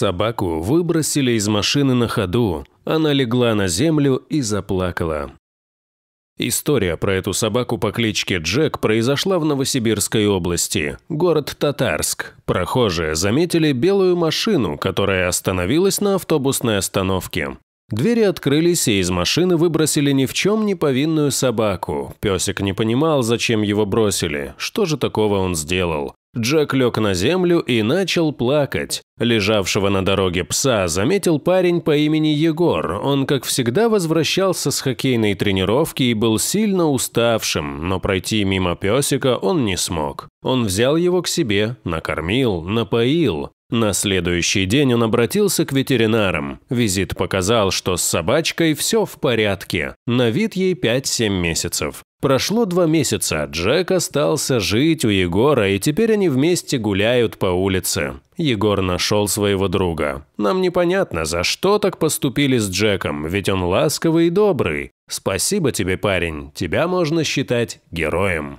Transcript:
Собаку выбросили из машины на ходу, она легла на землю и заплакала. История про эту собаку по кличке Джек произошла в Новосибирской области, город Татарск. Прохожие заметили белую машину, которая остановилась на автобусной остановке. Двери открылись, и из машины выбросили ни в чем не повинную собаку. Песик не понимал, зачем его бросили, что же такого он сделал. Джек лег на землю и начал плакать. Лежавшего на дороге пса заметил парень по имени Егор. Он, как всегда, возвращался с хоккейной тренировки и был сильно уставшим, но пройти мимо песика он не смог. Он взял его к себе, накормил, напоил. На следующий день он обратился к ветеринарам. Визит показал, что с собачкой все в порядке. На вид ей 5-7 месяцев. Прошло два месяца, Джек остался жить у Егора, и теперь они вместе гуляют по улице. Егор нашел своего друга. Нам непонятно, за что так поступили с Джеком, ведь он ласковый и добрый. Спасибо тебе, парень, тебя можно считать героем.